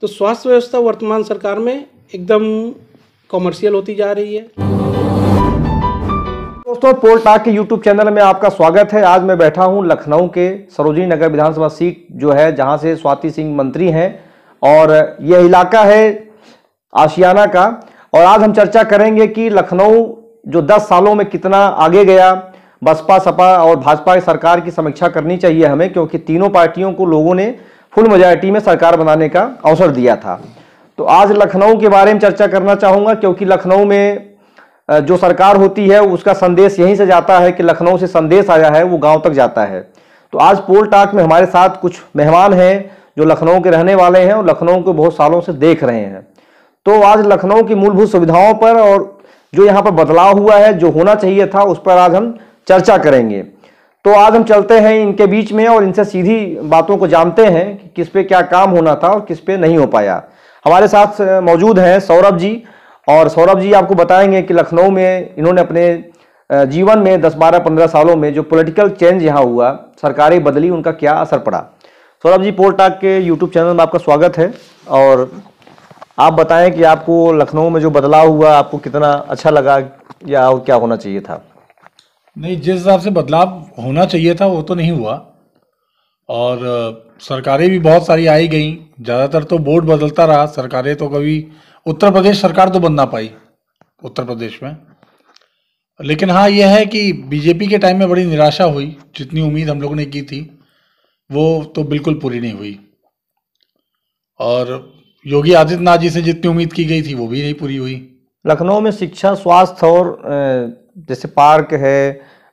तो स्वास्थ्य व्यवस्था वर्तमान सरकार में एकदम कॉमर्शियल होती जा रही है दोस्तों पोल टाक के यूट्यूब चैनल में आपका स्वागत है आज मैं बैठा हूं लखनऊ के सरोजिनी नगर विधानसभा सीट जो है जहां से स्वाति सिंह मंत्री हैं और यह इलाका है आशियाना का और आज हम चर्चा करेंगे कि लखनऊ जो 10 सालों में कितना आगे गया बसपा सपा और भाजपा की सरकार की समीक्षा करनी चाहिए हमें क्योंकि तीनों पार्टियों को लोगों ने फुल मेजॉरिटी में सरकार बनाने का अवसर दिया था तो आज लखनऊ के बारे में चर्चा करना चाहूँगा क्योंकि लखनऊ में जो सरकार होती है उसका संदेश यहीं से जाता है कि लखनऊ से संदेश आया है वो गांव तक जाता है तो आज पोल टाक में हमारे साथ कुछ मेहमान हैं जो लखनऊ के रहने वाले हैं और लखनऊ को बहुत सालों से देख रहे हैं तो आज लखनऊ की मूलभूत सुविधाओं पर और जो यहाँ पर बदलाव हुआ है जो होना चाहिए था उस पर आज हम चर्चा करेंगे तो आज हम चलते हैं इनके बीच में और इनसे सीधी बातों को जानते हैं कि किस पे क्या काम होना था और किस पे नहीं हो पाया हमारे साथ मौजूद हैं सौरभ जी और सौरभ जी आपको बताएंगे कि लखनऊ में इन्होंने अपने जीवन में 10-12-15 सालों में जो पॉलिटिकल चेंज यहाँ हुआ सरकारें बदली उनका क्या असर पड़ा सौरभ जी पोर्टाक के यूट्यूब चैनल में आपका स्वागत है और आप बताएं कि आपको लखनऊ में जो बदलाव हुआ आपको कितना अच्छा लगा या और क्या होना चाहिए था नहीं जिस हिसाब से बदलाव होना चाहिए था वो तो नहीं हुआ और सरकारें भी बहुत सारी आई गई ज़्यादातर तो बोर्ड बदलता रहा सरकारें तो कभी उत्तर प्रदेश सरकार तो बन ना पाई उत्तर प्रदेश में लेकिन हाँ यह है कि बीजेपी के टाइम में बड़ी निराशा हुई जितनी उम्मीद हम लोगों ने की थी वो तो बिल्कुल पूरी नहीं हुई और योगी आदित्यनाथ जी से जितनी उम्मीद की गई थी वो भी नहीं पूरी हुई लखनऊ में शिक्षा स्वास्थ्य और जैसे पार्क है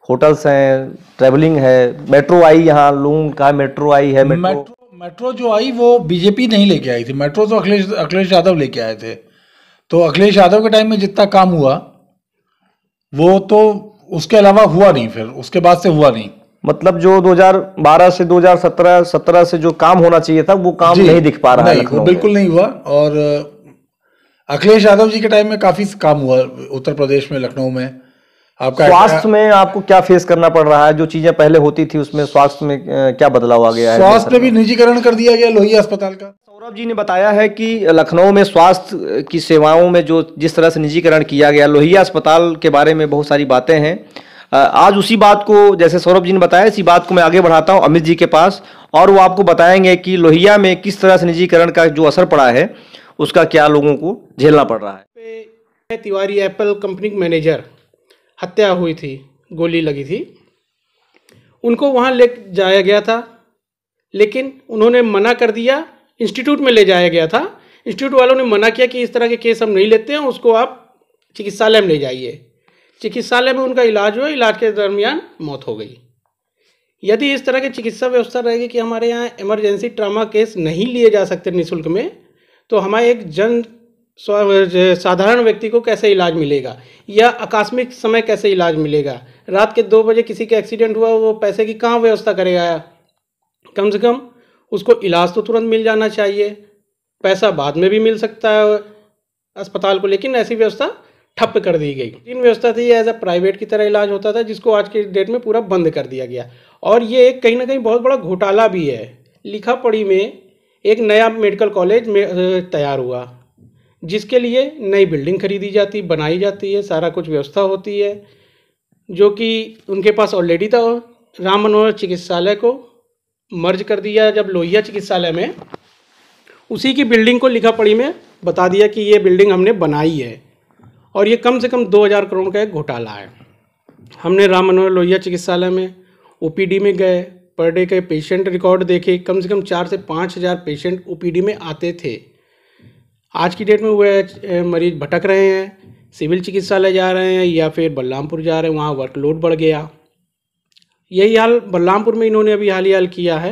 होटल्स हैं ट्रेवलिंग है मेट्रो आई यहाँ लूंग कहा मेट्रो आई है मेट्रो मेट्रो, मेट्रो जो आई वो बीजेपी नहीं लेके आई थी मेट्रो तो अखिलेश अखिलेश यादव लेके आए थे तो अखिलेश यादव के टाइम में जितना काम हुआ वो तो उसके अलावा हुआ नहीं फिर उसके बाद से हुआ नहीं मतलब जो 2012 से 2017 17 से जो काम होना चाहिए था वो काम नहीं दिख पा रहा है बिल्कुल नहीं हुआ और अखिलेश यादव जी के टाइम में काफी काम हुआ उत्तर प्रदेश में लखनऊ में आपका स्वास्थ्य में आपको क्या फेस करना पड़ रहा है जो चीजें पहले होती थी उसमें स्वास्थ्य में क्या बदलाव आ गया है स्वास्थ्य में भी निजीकरण कर दिया गया लोहिया अस्पताल का सौरभ जी ने बताया है कि लखनऊ में स्वास्थ्य की सेवाओं में जो जिस तरह से निजीकरण किया गया लोहिया अस्पताल के बारे में बहुत सारी बातें हैं आज उसी बात को जैसे सौरभ जी ने बताया इसी बात को मैं आगे बढ़ाता हूँ अमित जी के पास और वो आपको बताएंगे कि लोहिया में किस तरह से निजीकरण का जो असर पड़ा है उसका क्या लोगों को झेलना पड़ रहा है तिवारी एप्पल कंपनी मैनेजर हत्या हुई थी गोली लगी थी उनको वहाँ ले जाया गया था लेकिन उन्होंने मना कर दिया इंस्टीट्यूट में ले जाया गया था इंस्टीट्यूट वालों ने मना किया कि इस तरह के केस हम नहीं लेते हैं उसको आप चिकित्सालय में ले जाइए चिकित्सालय में उनका इलाज हुआ इलाज के दरमियान मौत हो गई यदि इस तरह की चिकित्सा व्यवस्था रहेगी कि हमारे यहाँ इमरजेंसी ट्रामा केस नहीं लिए जा सकते निःशुल्क में तो हमारे एक जन साधारण व्यक्ति को कैसे इलाज मिलेगा या आकस्मिक समय कैसे इलाज मिलेगा रात के दो बजे किसी का एक्सीडेंट हुआ वो पैसे की कहाँ व्यवस्था करेगा कम से कम उसको इलाज तो तुरंत मिल जाना चाहिए पैसा बाद में भी मिल सकता है अस्पताल को लेकिन ऐसी व्यवस्था ठप कर दी गई तीन व्यवस्था थी एज अ प्राइवेट की तरह इलाज होता था जिसको आज के डेट में पूरा बंद कर दिया गया और ये एक कहीं ना कहीं बहुत बड़ा घोटाला भी है लिखा पढ़ी में एक नया मेडिकल कॉलेज में तैयार हुआ जिसके लिए नई बिल्डिंग खरीदी जाती बनाई जाती है सारा कुछ व्यवस्था होती है जो कि उनके पास ऑलरेडी था राम मनोहर चिकित्सालय को मर्ज कर दिया जब लोहिया चिकित्सालय में उसी की बिल्डिंग को लिखा पड़ी में बता दिया कि ये बिल्डिंग हमने बनाई है और ये कम से कम दो हज़ार करोड़ का एक घोटाला है हमने राम मनोहर लोहिया चिकित्सालय में ओ में गए पर डे के पेशेंट रिकॉर्ड देखे कम से कम चार से पाँच हज़ार पेशेंट ओ में आते थे आज की डेट में वह मरीज भटक रहे हैं सिविल चिकित्सालय जा रहे हैं या फिर बलरामपुर जा रहे हैं वहाँ वर्कलोड बढ़ गया यही हाल बलरामपुर में इन्होंने अभी हाल ही हाल किया है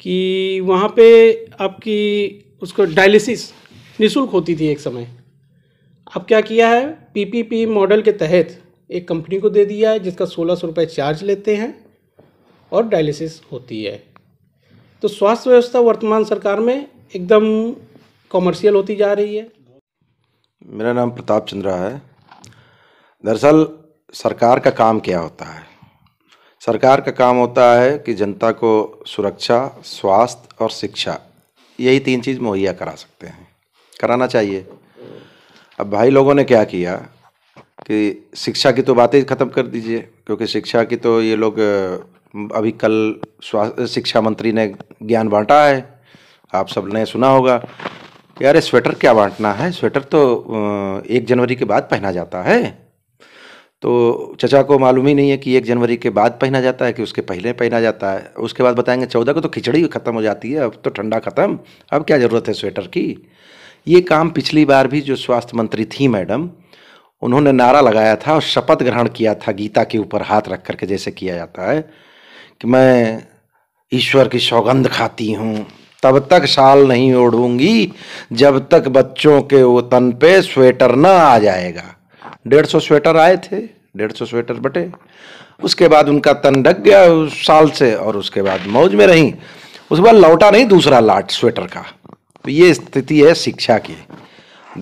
कि वहाँ पे आपकी उसको डायलिसिस निशुल्क होती थी एक समय अब क्या किया है पीपीपी मॉडल के तहत एक कंपनी को दे दिया है जिसका सोलह सौ रुपये चार्ज लेते हैं और डायलिसिस होती है तो स्वास्थ्य व्यवस्था वर्तमान सरकार में एकदम कॉमर्शियल होती जा रही है मेरा नाम प्रताप चंद्रा है दरअसल सरकार का काम क्या होता है सरकार का काम होता है कि जनता को सुरक्षा स्वास्थ्य और शिक्षा यही तीन चीज़ मुहैया करा सकते हैं कराना चाहिए अब भाई लोगों ने क्या किया कि शिक्षा की तो बातें ख़त्म कर दीजिए क्योंकि शिक्षा की तो ये लोग अभी कल स्वास्थ्य शिक्षा मंत्री ने ज्ञान बांटा है आप सब ने सुना होगा यार स्वेटर क्या बांटना है स्वेटर तो एक जनवरी के बाद पहना जाता है तो चचा को मालूम ही नहीं है कि एक जनवरी के बाद पहना जाता है कि उसके पहले पहना जाता है उसके बाद बताएंगे चौदह को तो खिचड़ी ख़त्म हो जाती है अब तो ठंडा ख़त्म अब क्या ज़रूरत है स्वेटर की ये काम पिछली बार भी जो स्वास्थ्य मंत्री थी मैडम उन्होंने नारा लगाया था और शपथ ग्रहण किया था गीता के ऊपर हाथ रख करके जैसे किया जाता है कि मैं ईश्वर की सौगंध खाती हूँ तब तक शाल नहीं ओढ़ूंगी जब तक बच्चों के वो तन पे स्वेटर ना आ जाएगा डेढ़ सौ स्वेटर आए थे डेढ़ सौ स्वेटर बटे उसके बाद उनका तन ढक गया उस साल से और उसके बाद मौज में रही उसके बाद लौटा नहीं दूसरा लाट स्वेटर का तो ये स्थिति है शिक्षा की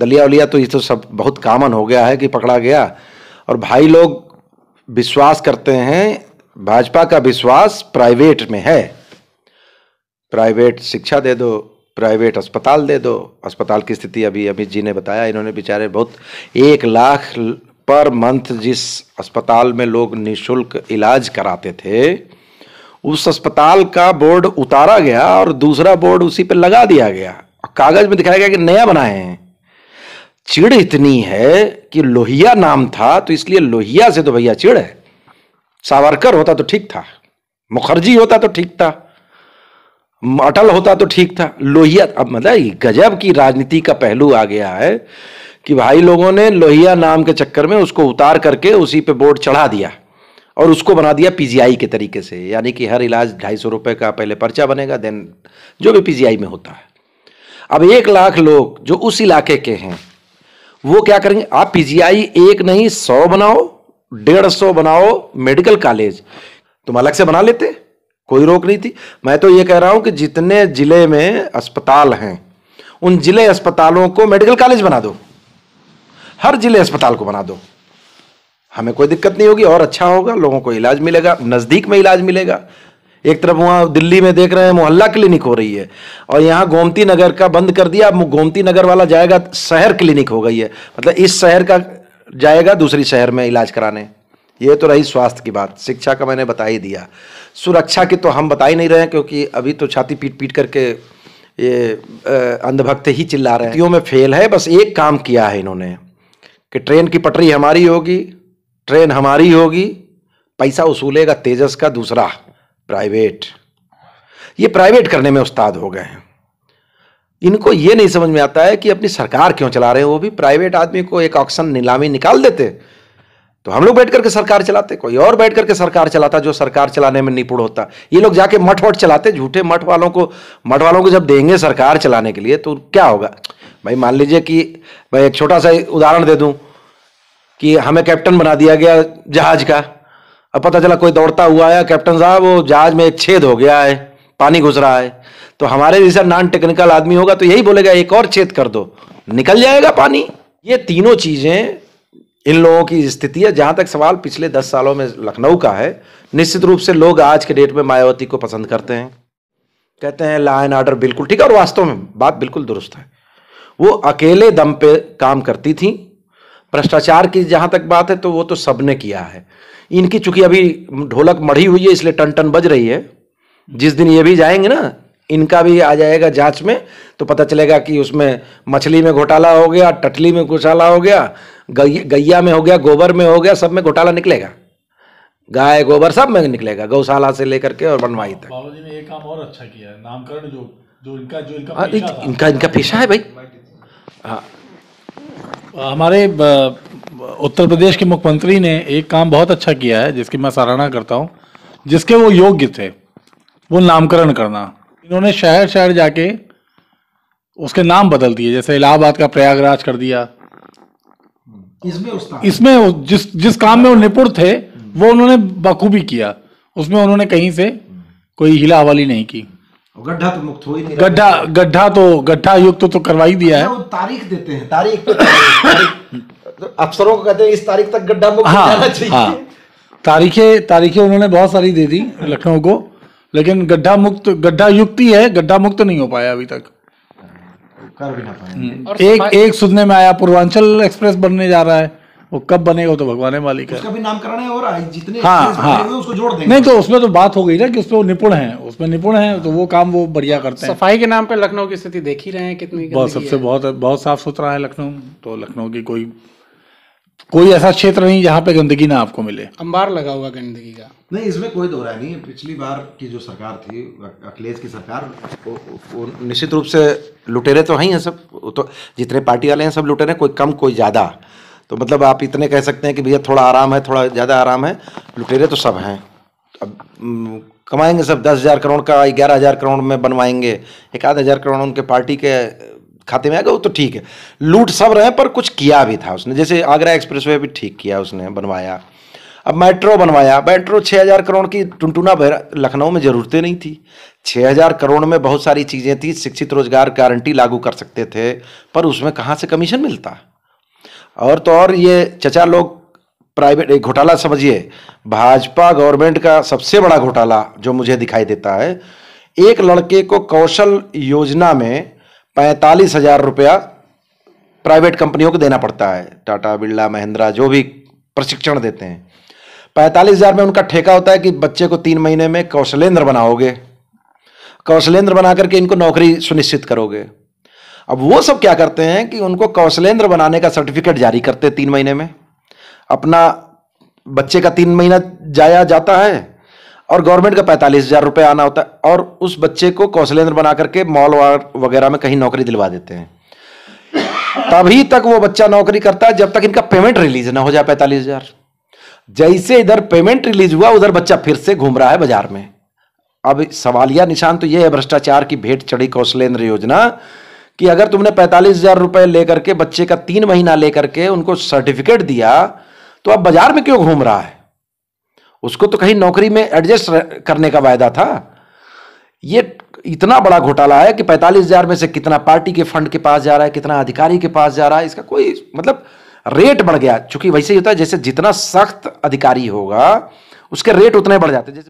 दलिया उलिया तो ये तो सब बहुत कामन हो गया है कि पकड़ा गया और भाई लोग विश्वास करते हैं भाजपा का विश्वास प्राइवेट में है प्राइवेट शिक्षा दे दो प्राइवेट अस्पताल दे दो अस्पताल की स्थिति अभी अमित जी ने बताया इन्होंने बेचारे बहुत एक लाख पर मंथ जिस अस्पताल में लोग निशुल्क इलाज कराते थे उस अस्पताल का बोर्ड उतारा गया और दूसरा बोर्ड उसी पर लगा दिया गया कागज में दिखाया गया कि नया बनाए हैं चिड़ इतनी है कि लोहिया नाम था तो इसलिए लोहिया से तो भैया चिड़ है सावरकर होता तो ठीक था मुखर्जी होता तो ठीक था अटल होता तो ठीक था लोहिया अब मतलब गजब की राजनीति का पहलू आ गया है कि भाई लोगों ने लोहिया नाम के चक्कर में उसको उतार करके उसी पे बोर्ड चढ़ा दिया और उसको बना दिया पीजीआई के तरीके से यानी कि हर इलाज ढाई सौ रुपये का पहले पर्चा बनेगा देन जो भी पीजीआई में होता है अब एक लाख लोग जो उस इलाके के हैं वो क्या करेंगे आप पीजीआई एक नहीं सौ बनाओ डेढ़ सौ बनाओ मेडिकल कॉलेज तुम अलग से बना लेते कोई रोक नहीं थी मैं तो ये कह रहा हूं कि जितने जिले में अस्पताल हैं उन जिले अस्पतालों को मेडिकल कॉलेज बना दो हर जिले अस्पताल को बना दो हमें कोई दिक्कत नहीं होगी और अच्छा होगा लोगों को इलाज मिलेगा नज़दीक में इलाज मिलेगा एक तरफ वहां दिल्ली में देख रहे हैं मोहल्ला क्लिनिक हो रही है और यहां गोमती नगर का बंद कर दिया अब गोमती नगर वाला जाएगा शहर क्लिनिक हो गई है मतलब इस शहर का जाएगा दूसरी शहर में इलाज कराने ये तो रही स्वास्थ्य की बात शिक्षा का मैंने बता ही दिया सुरक्षा की तो हम बता ही नहीं रहे हैं क्योंकि अभी तो छाती पीट पीट करके ये अंधभक्त ही चिल्ला रहे हैं में फेल है बस एक काम किया है इन्होंने कि ट्रेन की पटरी हमारी होगी ट्रेन हमारी होगी पैसा उसूलेगा तेजस का दूसरा प्राइवेट ये प्राइवेट करने में उस्ताद हो गए हैं इनको ये नहीं समझ में आता है कि अपनी सरकार क्यों चला रहे हैं वो भी प्राइवेट आदमी को एक ऑक्शन नीलामी निकाल देते तो हम लोग बैठ करके सरकार चलाते कोई और बैठ करके सरकार चलाता जो सरकार चलाने में निपुण होता ये लोग जाके मठ वठ चलाते झूठे मठ वालों को मठ वालों को जब देंगे सरकार चलाने के लिए तो क्या होगा भाई मान लीजिए कि मैं एक छोटा सा उदाहरण दे दूं कि हमें कैप्टन बना दिया गया जहाज का अब पता चला कोई दौड़ता हुआ आया कैप्टन साहब वो जहाज में एक छेद हो गया है पानी घुस रहा है तो हमारे जैसे नॉन टेक्निकल आदमी होगा तो यही बोलेगा एक और छेद कर दो निकल जाएगा पानी ये तीनों चीज़ें इन लोगों की स्थिति है जहां तक सवाल पिछले दस सालों में लखनऊ का है निश्चित रूप से लोग आज के डेट में मायावती को पसंद करते हैं कहते हैं लॉ एंड ऑर्डर बिल्कुल ठीक है और वास्तव में बात बिल्कुल दुरुस्त है वो अकेले दम पे काम करती थी भ्रष्टाचार की जहां तक बात है तो वो तो सबने किया है इनकी चूंकि अभी ढोलक मढ़ी हुई है इसलिए टन टन बज रही है जिस दिन ये भी जाएंगे ना इनका भी आ जाएगा जांच में तो पता चलेगा कि उसमें मछली में घोटाला हो गया टटली में घोटाला हो गया गैया में हो गया गोबर में हो गया सब में घोटाला निकलेगा गाय गोबर सब में निकलेगा गौशाला से लेकर के और बनवाई तक ने एक काम और अच्छा किया है नामकरण जो जो इनका जो इनका आ, हाँ, पेशा इनका इनका पेशा है भाई हाँ हमारे उत्तर प्रदेश के मुख्यमंत्री ने एक काम बहुत अच्छा किया है जिसकी मैं सराहना करता हूँ जिसके वो योग्य थे वो नामकरण करना इन्होंने शहर शहर जाके उसके नाम बदल दिए जैसे इलाहाबाद का प्रयागराज कर दिया इसमें जिस जिस काम में वो निपुण थे वो उन्होंने बखूबी किया उसमें उन्होंने कहीं से कोई हिला हवाली नहीं की गड्ढा तो मुक्त हो ही नहीं गड्ढा गड्ढा तो गड्ढा युक्त तो, तो करवा ही दिया है अच्छा, तारीख देते हैं तो तारीख तो अफसरों को कहते हैं इस तारीख तक गड्ढा मुक्त हाँ, चाहिए हाँ, तारीखें तारीखें उन्होंने बहुत सारी दे दी लखनऊ को लेकिन गड्ढा मुक्त गड्ढा युक्त ही है गड्ढा मुक्त नहीं हो पाया अभी तक कर भी ना पाएंगे हम्म। एक एक सुनने में आया पूर्वांचल एक्सप्रेस बनने जा रहा है वो कब बनेगा तो भगवान है मालिक उसका भी नामकरण है और आई जितने हाँ हाँ उसको जोड़ देंगे नहीं तो उसमें तो बात हो गई ना कि उसमें निपुण है उसमें निपुण है तो वो काम वो बढ़िया करते हैं सफाई के नाम पे लखनऊ की स्थिति देख ही रहे हैं कितनी बहुत सबसे बहुत बहुत साफ सुथरा है लखनऊ तो लखनऊ की कोई कोई ऐसा क्षेत्र नहीं जहाँ पे गंदगी ना आपको मिले अंबार लगा हुआ गंदगी का नहीं इसमें कोई दो नहीं है पिछली बार की जो सरकार थी अखिलेश की सरकार वो निश्चित रूप से लुटेरे तो हैं सब तो जितने पार्टी वाले हैं सब लुटेरे कोई कम कोई ज़्यादा तो मतलब आप इतने कह सकते हैं कि भैया थोड़ा आराम है थोड़ा ज़्यादा आराम है लुटेरे तो सब हैं अब कमाएंगे सब दस हज़ार करोड़ का ग्यारह हज़ार करोड़ में बनवाएंगे एक आध हज़ार करोड़ उनके पार्टी के खाते में आ गया वो तो ठीक है लूट सब रहे पर कुछ किया भी था उसने जैसे आगरा वे भी ठीक किया उसने बनवाया अब मेट्रो बनवाया मेट्रो छः हज़ार करोड़ की टुनटुना लखनऊ में ज़रूरतें नहीं थी छः हजार करोड़ में बहुत सारी चीज़ें थी शिक्षित रोजगार गारंटी लागू कर सकते थे पर उसमें कहाँ से कमीशन मिलता और तो और ये चचा लोग प्राइवेट एक घोटाला समझिए भाजपा गवर्नमेंट का सबसे बड़ा घोटाला जो मुझे दिखाई देता है एक लड़के को कौशल योजना में पैंतालीस हज़ार रुपया प्राइवेट कंपनियों को देना पड़ता है टाटा बिरला महिंद्रा जो भी प्रशिक्षण देते हैं पैंतालीस हज़ार में उनका ठेका होता है कि बच्चे को तीन महीने में कौशलेंद्र बनाओगे कौशलेंद्र बना करके इनको नौकरी सुनिश्चित करोगे अब वो सब क्या करते हैं कि उनको कौशलेंद्र बनाने का सर्टिफिकेट जारी करते तीन महीने में अपना बच्चे का तीन महीना जाया जाता है और गवर्नमेंट का पैंतालीस हज़ार रुपये आना होता है और उस बच्चे को कौशलेंद्र बना करके मॉल वगैरह में कहीं नौकरी दिलवा देते हैं तभी तक वो बच्चा नौकरी करता है जब तक इनका पेमेंट रिलीज ना हो जाए पैंतालीस हज़ार जैसे इधर पेमेंट रिलीज हुआ उधर बच्चा फिर से घूम रहा है बाजार में अब सवालिया निशान तो यह है भ्रष्टाचार की भेंट चढ़ी कौशलेंद्र योजना कि अगर तुमने पैंतालीस हजार रुपए लेकर के बच्चे का तीन महीना लेकर के उनको सर्टिफिकेट दिया तो अब बाजार में क्यों घूम रहा है उसको तो कहीं नौकरी में एडजस्ट करने का वायदा था ये इतना बड़ा घोटाला है कि पैंतालीस हजार में से कितना पार्टी के फंड के पास जा रहा है कितना अधिकारी के पास जा रहा है इसका कोई मतलब रेट बढ़ गया चूंकि वैसे ही होता है जैसे जितना सख्त अधिकारी होगा उसके रेट उतने बढ़ जाते जैसे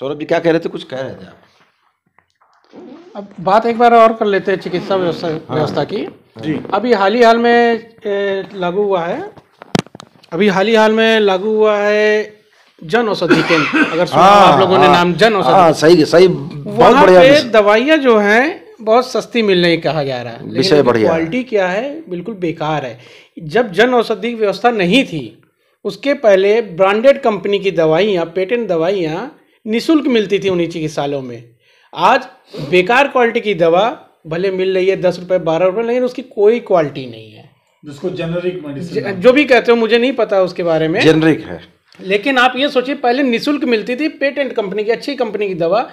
सौरभ जी क्या कह रहे थे कुछ कह रहे थे आप अब बात एक बार और कर लेते हैं चिकित्सा व्यवस्था हाँ। व्यवस्था की जी अभी हाल ही हाल में लागू हुआ है अभी हाल ही हाल में लागू हुआ है जन औषधि केंद्र अगर सुना हाँ, आप लोगों ने हाँ, नाम जन औषधि हाँ, सही सही बहुत बढ़िया पे दवाइयाँ जो हैं बहुत सस्ती मिलने कहा जा रहा है विषय बढ़िया क्वालिटी क्या है बिल्कुल बेकार है जब जन औषधि व्यवस्था नहीं थी उसके पहले ब्रांडेड कंपनी की दवाइयाँ पेटेंट दवाइयाँ निशुल्क मिलती थी उन्हीं चिकित्सालयों में आज बेकार क्वालिटी की दवा भले मिल रही है दस रुपये बारह रुपये लेकिन उसकी कोई क्वालिटी नहीं है जिसको जेनरिक मेडिसिन जो भी कहते हो मुझे नहीं पता उसके बारे में जेनरिक है लेकिन आप ये सोचिए पहले निशुल्क मिलती थी पेटेंट कंपनी की अच्छी कंपनी की दवा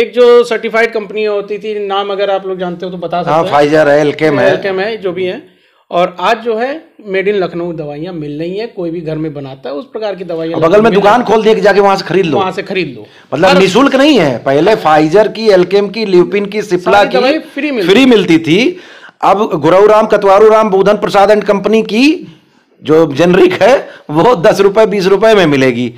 एक जो सर्टिफाइड कंपनी होती थी नाम अगर आप लोग जानते हो तो बता सकते हाँ, हैं फाइजर है एलकेम है एलकेम है जो भी है और आज जो है मेड इन लखनऊ दवाइयाँ मिल रही है कोई भी घर में बनाता है उस प्रकार की दवाइयाँ बगल में दुकान खोल दिया जाके वहां से खरीद लो वहां से खरीद लो मतलब निःशुल्क नहीं है पहले फाइजर की एलकेम की ल्यूपिन की सिप्ला की फ्री मिलती, फ्री मिलती थी अब गुरऊ राम कतवारू राम बोधन प्रसाद एंड कंपनी की जो जेनरिक है वो दस रुपए बीस रुपए में मिलेगी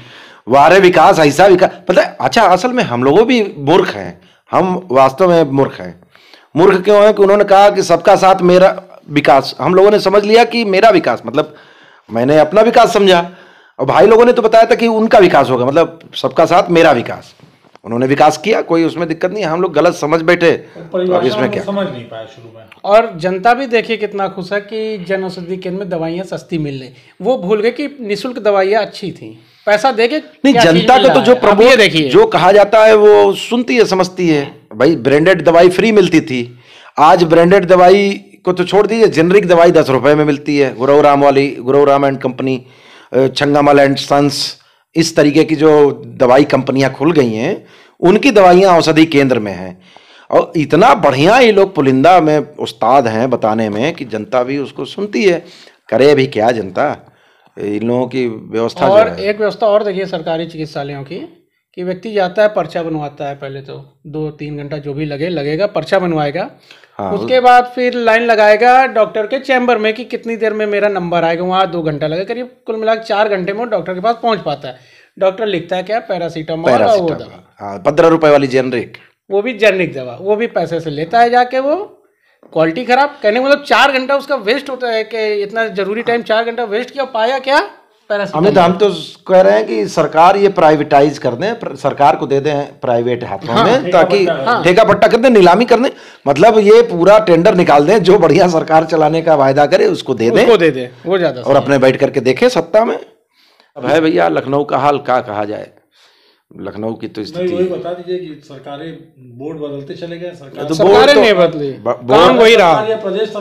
वारे विकास ऐसा विकास पता है अच्छा असल में हम लोगों भी मूर्ख हैं हम वास्तव में मूर्ख हैं मूर्ख क्यों है कि उन्होंने कहा कि सबका साथ मेरा विकास हम लोगों ने समझ लिया कि मेरा विकास मतलब मैंने अपना विकास समझा और भाई लोगों ने तो बताया था कि उनका विकास होगा मतलब सबका साथ मेरा विकास उन्होंने विकास किया कोई उसमें दिक्कत नहीं हम लोग गलत समझ बैठे तो अब इसमें क्या समझ नहीं पाया शुरू में और जनता भी देखिए कितना खुश है कि जन औषधि केंद्र में दवाइयाँ सस्ती मिल रही वो भूल गए कि निःशुल्क दवाइयाँ अच्छी थी पैसा देके नहीं जनता को तो जो प्रभु देखिए जो कहा जाता है वो सुनती है समझती है भाई ब्रांडेड दवाई फ्री मिलती थी आज ब्रांडेड दवाई को तो छोड़ दीजिए जेनरिक दवाई दस रुपए में मिलती है गुरव वाली Gurav and company Changamal and sons इस तरीके की जो दवाई कंपनियां खुल गई हैं उनकी दवाइयां औषधि केंद्र में हैं और इतना बढ़िया ये लोग पुलिंदा में उस्ताद हैं बताने में कि जनता भी उसको सुनती है करे भी क्या जनता इन लोगों की व्यवस्था और एक व्यवस्था और देखिए सरकारी चिकित्सालयों की कि व्यक्ति जाता है पर्चा बनवाता है पहले तो दो तीन घंटा जो भी लगे लगेगा पर्चा बनवाएगा हाँ, उसके बाद फिर लाइन लगाएगा डॉक्टर के चैम्बर में कि कितनी देर में मेरा नंबर आएगा वहाँ दो घंटा लगेगा करीब कुल मिला चार घंटे में डॉक्टर के पास पहुँच पाता है डॉक्टर लिखता है क्या पैरासीटामोल वो दवा हाँ, पंद्रह रुपए वाली जेनरिक वो भी जेनरिक दवा वो भी पैसे से लेता है जाके वो क्वालिटी खराब कहने मतलब चार घंटा उसका वेस्ट होता है कि इतना जरूरी टाइम हाँ। चार घंटा वेस्ट किया पाया क्या हमें तो हम तो कह रहे हैं कि सरकार ये प्राइवेटाइज कर दें सरकार को दे दें प्राइवेट हाथों हाँ, में हाँ। ताकि हाँ। ठेका पट्टा कर दें नीलामी कर दें मतलब ये पूरा टेंडर निकाल दें जो बढ़िया सरकार चलाने का वायदा करे उसको दे दें दे दे वो ज्यादा और अपने बैठ करके देखें सत्ता में अब है भैया लखनऊ का हाल क्या कहा जाए लखनऊ की तो स्थिति वही बता दीजिए कि सरकारें बोर्ड बदलते चले गए सरकार तो, तो नहीं बदली काम वही रहा प्रदेश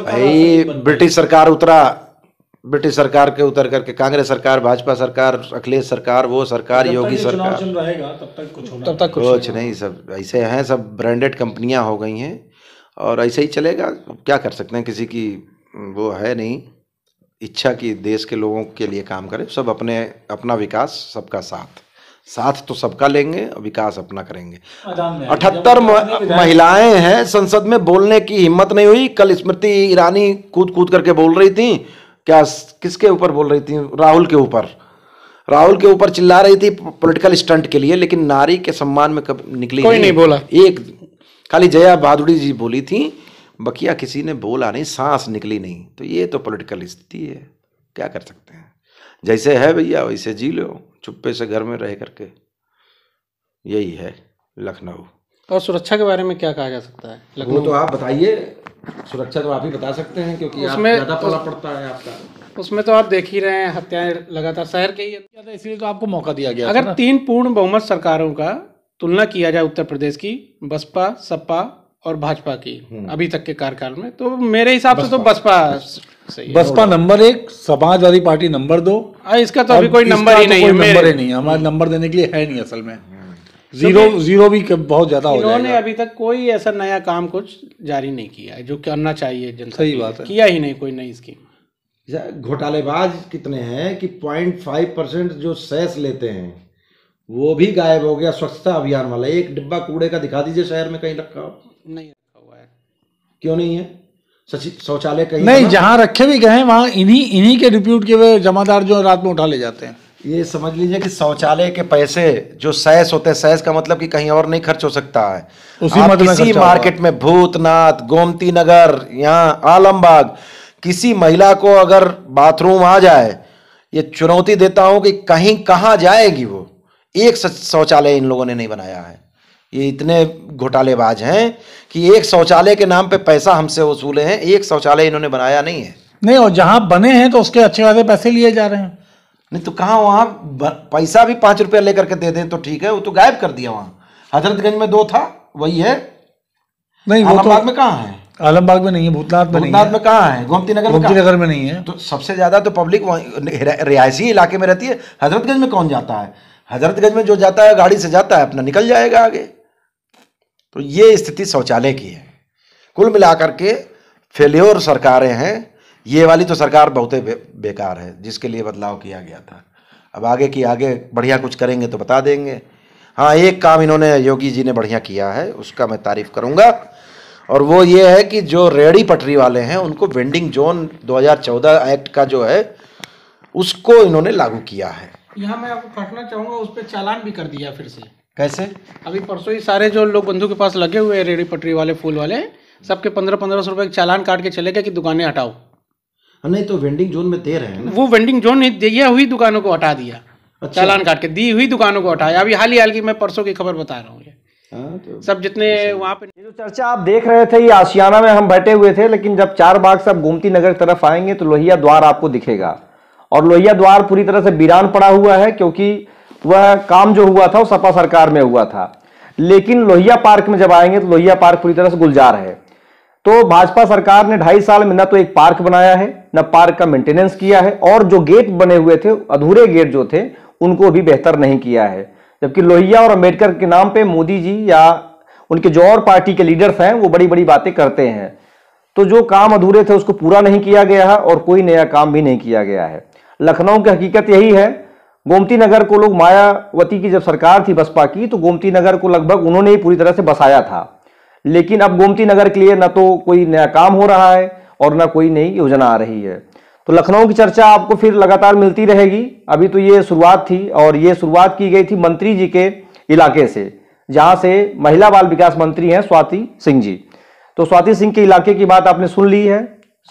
ब्रिटिश सरकार उतरा ब्रिटिश सरकार के उतर करके कांग्रेस सरकार भाजपा सरकार अखिलेश सरकार वो सरकार योगी सरकार तब तक कुछ तक कुछ, नहीं सब ऐसे हैं सब ब्रांडेड कंपनियां हो गई हैं और ऐसे ही चलेगा क्या कर सकते हैं किसी की वो है नहीं इच्छा कि देश के लोगों के लिए काम करें सब अपने अपना विकास सबका साथ साथ तो सबका लेंगे और विकास अपना करेंगे अठहत्तर महिलाएं हैं संसद में बोलने की हिम्मत नहीं हुई कल स्मृति ईरानी कूद कूद करके बोल रही थी क्या किसके ऊपर बोल रही थी राहुल के ऊपर राहुल के ऊपर चिल्ला रही थी पॉलिटिकल स्टंट के लिए लेकिन नारी के सम्मान में कब निकली कोई नहीं बोला एक खाली जया भादुड़ी जी बोली थी बकिया किसी ने बोला नहीं सांस निकली नहीं तो ये तो पॉलिटिकल स्थिति है क्या कर सकते हैं जैसे है भैया वैसे जी लो चुप्पे से घर में रह करके यही है लखनऊ और सुरक्षा के बारे में क्या कहा जा सकता है लखनऊ तो आप बताइए सुरक्षा तो आप ही बता सकते हैं क्योंकि उसमें ज़्यादा पाला पड़ता है आपका उसमें तो आप देख ही रहे हैं हत्याएं लगातार शहर के ही तो इसलिए तो आपको मौका दिया गया अगर तीन पूर्ण बहुमत सरकारों का तुलना किया जाए उत्तर प्रदेश की बसपा सपा और भाजपा की हम्म। अभी तक के कार्यकाल में तो मेरे हिसाब से तो बसपा बसपा नंबर एक समाजवादी पार्टी नंबर दो आ, हाँ, इसका तो अभी कोई तो नंबर ही नहीं है नंबर ही नहीं नंबर देने के लिए है नहीं असल में जीरो जीरो भी बहुत ज्यादा हो इन्होंने अभी तक कोई ऐसा नया काम कुछ जारी नहीं किया है जो करना चाहिए जनता सही बात है किया ही नहीं कोई नई स्कीम अच्छा, घोटालेबाज कितने हैं कि पॉइंट फाइव परसेंट जो सेस लेते हैं वो भी गायब हो गया स्वच्छता अभियान वाला एक डिब्बा कूड़े का दिखा दीजिए शहर में कहीं रखा नहीं रखा हुआ है क्यों नहीं है शौचालय कहीं नहीं जहाँ रखे भी गए हैं वहाँ इन्हीं इन्हीं के डिप्यूट के जमादार जो रात में उठा ले जाते हैं ये समझ लीजिए कि शौचालय के पैसे जो सैस होते हैं सैस का मतलब कि कहीं और नहीं खर्च हो सकता है उसी आप किसी मार्केट में भूतनाथ गोमती नगर यहाँ आलमबाग किसी महिला को अगर बाथरूम आ जाए ये चुनौती देता हूं कि कहीं कहाँ जाएगी वो एक शौचालय इन लोगों ने नहीं बनाया है ये इतने घोटालेबाज हैं कि एक शौचालय के नाम पे पैसा हमसे वसूले हैं एक शौचालय इन्होंने बनाया नहीं है नहीं और जहां बने हैं तो उसके अच्छे खासे पैसे लिए जा रहे हैं नहीं तो कहाँ वहाँ पैसा भी पाँच रुपया लेकर के दे दें तो ठीक है वो तो गायब कर दिया वहाँ हजरतगंज में दो था वही है नहीं वो तो, में कहाँ है आलमबाग में नहीं है भूतनाथ में भूतनाथ में कहाँ है गोमती नगर गोमती नगर में नहीं है तो सबसे ज़्यादा तो पब्लिक रिहायशी इलाके में रहती है हजरतगंज में कौन जाता है हजरतगंज में जो जाता है गाड़ी से जाता है अपना निकल जाएगा आगे तो ये स्थिति शौचालय की है कुल मिलाकर के फेल्योर सरकारें हैं ये वाली तो सरकार बहुत बे, बेकार है जिसके लिए बदलाव किया गया था अब आगे की आगे बढ़िया कुछ करेंगे तो बता देंगे हाँ एक काम इन्होंने योगी जी ने बढ़िया किया है उसका मैं तारीफ करूँगा और वो ये है कि जो रेड़ी पटरी वाले हैं उनको वेंडिंग जोन 2014 एक्ट का जो है उसको इन्होंने लागू किया है यहाँ मैं आपको काटना चाहूँगा उस पर चालान भी कर दिया फिर से कैसे अभी परसों ही सारे जो लोग बंधु के पास लगे हुए हैं रेड़ी पटरी वाले फूल वाले सबके पंद्रह पंद्रह सौ रुपये चालान काट के चले गए कि दुकानें हटाओ हाँ, नहीं तो वेंडिंग जोन में दे रहे हैं वो वेंडिंग जोन नहीं दिया हुई दुकानों को हटा दिया अच्छा। चालान काट के दी हुई दुकानों को हटाया अभी हाल ही हाल की मैं परसों की खबर बता रहा हूँ हाँ, तो सब जितने वहाँ पे जो चर्चा आप देख रहे थे ये आशियाना में हम बैठे हुए थे लेकिन जब चार बाग से आप गोमती नगर तरफ आएंगे तो लोहिया द्वार आपको दिखेगा और लोहिया द्वार पूरी तरह से बीरान पड़ा हुआ है क्योंकि वह काम जो हुआ था वो सपा सरकार में हुआ था लेकिन लोहिया पार्क में जब आएंगे तो लोहिया पार्क पूरी तरह से गुलजार है तो भाजपा सरकार ने ढाई साल में न तो एक पार्क बनाया है न पार्क का मेंटेनेंस किया है और जो गेट बने हुए थे अधूरे गेट जो थे उनको भी बेहतर नहीं किया है जबकि लोहिया और अम्बेडकर के नाम पर मोदी जी या उनके जो और पार्टी के लीडर्स हैं वो बड़ी बड़ी बातें करते हैं तो जो काम अधूरे थे उसको पूरा नहीं किया गया है और कोई नया काम भी नहीं किया गया है लखनऊ की हकीकत यही है गोमती नगर को लोग मायावती की जब सरकार थी बसपा की तो गोमती नगर को लगभग उन्होंने ही पूरी तरह से बसाया था लेकिन अब गोमती नगर के लिए ना तो कोई नया काम हो रहा है और ना कोई नई योजना आ रही है तो लखनऊ की चर्चा आपको फिर लगातार मिलती रहेगी अभी तो ये शुरुआत थी और ये शुरुआत की गई थी मंत्री जी के इलाके से जहां से महिला बाल विकास मंत्री हैं स्वाति सिंह जी तो स्वाति सिंह के इलाके की बात आपने सुन ली है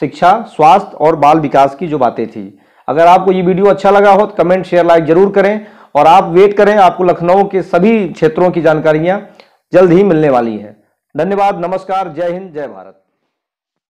शिक्षा स्वास्थ्य और बाल विकास की जो बातें थी अगर आपको ये वीडियो अच्छा लगा हो तो कमेंट शेयर लाइक जरूर करें और आप वेट करें आपको लखनऊ के सभी क्षेत्रों की जानकारियाँ जल्द ही मिलने वाली हैं धन्यवाद नमस्कार जय हिंद जय भारत